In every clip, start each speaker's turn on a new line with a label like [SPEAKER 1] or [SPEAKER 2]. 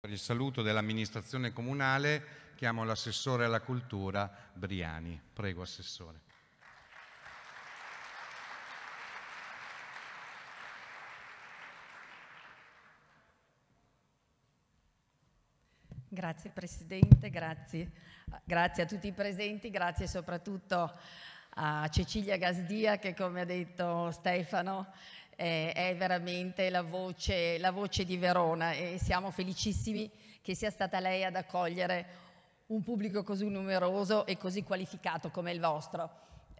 [SPEAKER 1] Per il saluto dell'amministrazione comunale chiamo l'assessore alla cultura Briani. Prego assessore. Grazie Presidente, grazie. grazie a tutti i presenti, grazie soprattutto a Cecilia Gasdia che come ha detto Stefano eh, è veramente la voce, la voce di Verona e siamo felicissimi che sia stata lei ad accogliere un pubblico così numeroso e così qualificato come il vostro.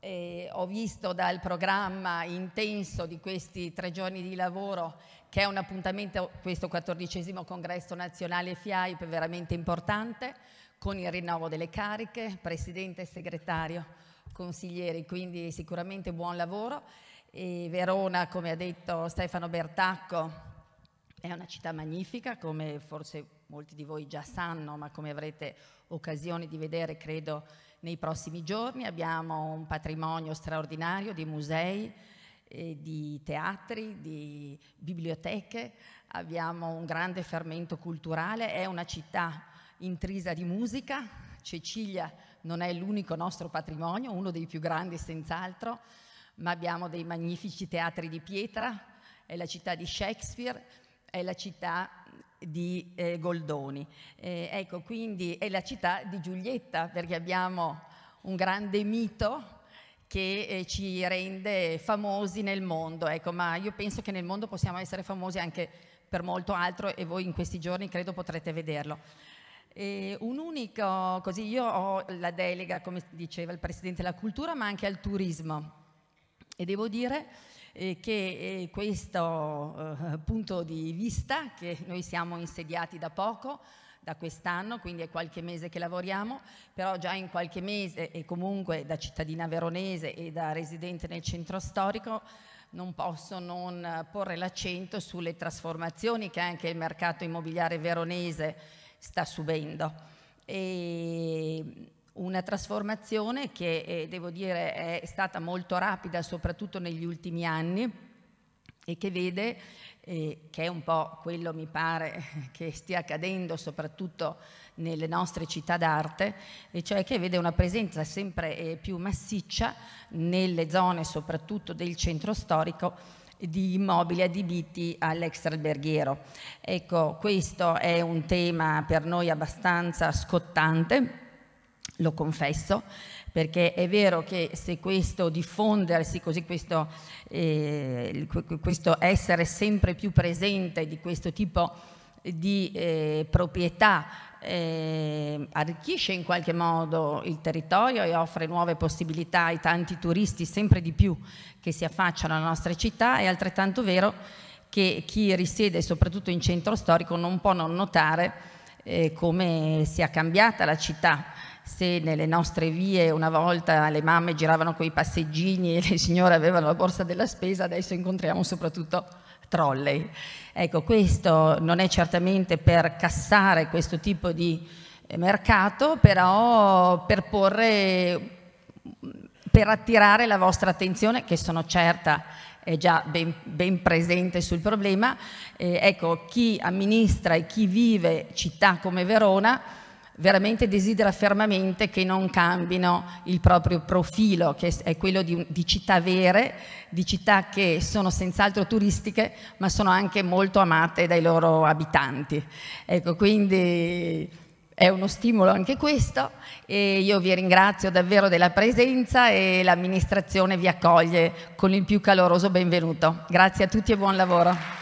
[SPEAKER 1] Eh, ho visto dal programma intenso di questi tre giorni di lavoro che è un appuntamento questo quattordicesimo congresso nazionale FIAIP veramente importante con il rinnovo delle cariche, presidente e segretario, consiglieri, quindi sicuramente buon lavoro e Verona, come ha detto Stefano Bertacco, è una città magnifica, come forse molti di voi già sanno, ma come avrete occasione di vedere, credo, nei prossimi giorni. Abbiamo un patrimonio straordinario di musei, eh, di teatri, di biblioteche, abbiamo un grande fermento culturale, è una città intrisa di musica. Cecilia non è l'unico nostro patrimonio, uno dei più grandi senz'altro, ma abbiamo dei magnifici teatri di pietra, è la città di Shakespeare, è la città di eh, Goldoni. Eh, ecco, quindi è la città di Giulietta, perché abbiamo un grande mito che eh, ci rende famosi nel mondo, ecco, ma io penso che nel mondo possiamo essere famosi anche per molto altro e voi in questi giorni credo potrete vederlo. E eh, un unico, così io ho la delega, come diceva il Presidente, alla cultura, ma anche al turismo e devo dire eh, che eh, questo eh, punto di vista, che noi siamo insediati da poco, da quest'anno, quindi è qualche mese che lavoriamo, però già in qualche mese e comunque da cittadina veronese e da residente nel centro storico non posso non porre l'accento sulle trasformazioni che anche il mercato immobiliare veronese sta subendo. E una trasformazione che eh, devo dire è stata molto rapida soprattutto negli ultimi anni e che vede, eh, che è un po' quello mi pare che stia accadendo soprattutto nelle nostre città d'arte, e cioè che vede una presenza sempre eh, più massiccia nelle zone soprattutto del centro storico di immobili adibiti all'extralberghiero. Ecco, questo è un tema per noi abbastanza scottante lo confesso, perché è vero che se questo diffondersi, così questo, eh, questo essere sempre più presente di questo tipo di eh, proprietà eh, arricchisce in qualche modo il territorio e offre nuove possibilità ai tanti turisti sempre di più che si affacciano alla nostra città, è altrettanto vero che chi risiede soprattutto in centro storico non può non notare eh, come sia cambiata la città se nelle nostre vie una volta le mamme giravano con i passeggini e le signore avevano la borsa della spesa, adesso incontriamo soprattutto trolley. Ecco, questo non è certamente per cassare questo tipo di eh, mercato, però per porre per attirare la vostra attenzione, che sono certa è già ben, ben presente sul problema, eh, ecco, chi amministra e chi vive città come Verona veramente desidera fermamente che non cambino il proprio profilo, che è quello di, di città vere, di città che sono senz'altro turistiche, ma sono anche molto amate dai loro abitanti. Ecco, quindi è uno stimolo anche questo e io vi ringrazio davvero della presenza e l'amministrazione vi accoglie con il più caloroso benvenuto. Grazie a tutti e buon lavoro.